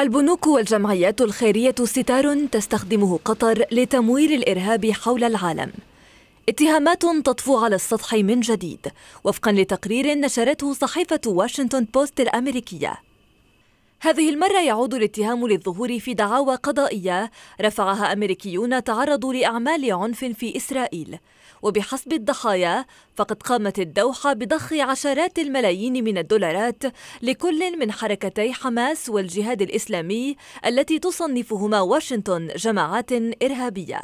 البنوك والجمعيات الخيرية ستار تستخدمه قطر لتمويل الإرهاب حول العالم اتهامات تطفو على السطح من جديد وفقا لتقرير نشرته صحيفة واشنطن بوست الأمريكية هذه المرة يعود الاتهام للظهور في دعاوى قضائية رفعها أمريكيون تعرضوا لأعمال عنف في إسرائيل وبحسب الضحايا فقد قامت الدوحة بضخ عشرات الملايين من الدولارات لكل من حركتي حماس والجهاد الإسلامي التي تصنفهما واشنطن جماعات إرهابية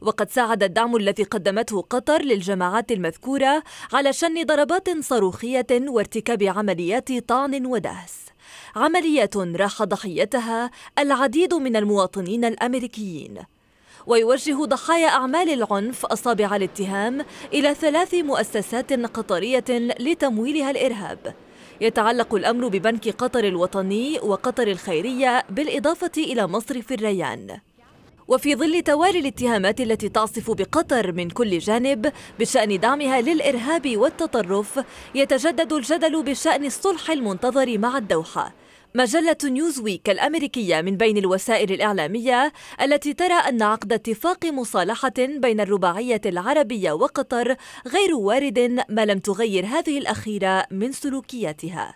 وقد ساعد الدعم الذي قدمته قطر للجماعات المذكورة على شن ضربات صاروخية وارتكاب عمليات طعن ودهس عمليات راح ضحيتها العديد من المواطنين الأمريكيين ويوجه ضحايا أعمال العنف أصابع الاتهام إلى ثلاث مؤسسات قطرية لتمويلها الإرهاب يتعلق الأمر ببنك قطر الوطني وقطر الخيرية بالإضافة إلى مصرف الريان وفي ظل توالي الاتهامات التي تعصف بقطر من كل جانب بشأن دعمها للإرهاب والتطرف يتجدد الجدل بشأن الصلح المنتظر مع الدوحة مجلة نيوزويك الأمريكية من بين الوسائل الإعلامية التي ترى أن عقد اتفاق مصالحة بين الرباعية العربية وقطر غير وارد ما لم تغير هذه الأخيرة من سلوكياتها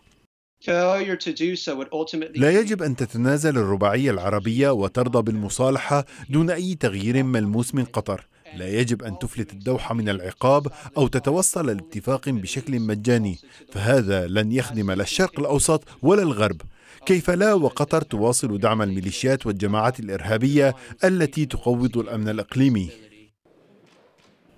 لا يجب أن تتنازل الرباعية العربية وترضى بالمصالحة دون أي تغيير ملموس من قطر لا يجب أن تفلت الدوحة من العقاب أو تتوصل لاتفاق بشكل مجاني فهذا لن يخدم لا الشرق الأوسط ولا الغرب كيف لا وقطر تواصل دعم الميليشيات والجماعات الإرهابية التي تقوض الأمن الإقليمي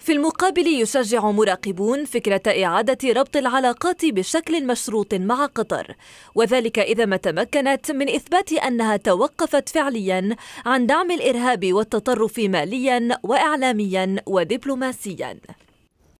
في المقابل يشجع مراقبون فكرة إعادة ربط العلاقات بشكل مشروط مع قطر وذلك إذا ما تمكنت من إثبات أنها توقفت فعليا عن دعم الإرهاب والتطرف ماليا وإعلاميا ودبلوماسيا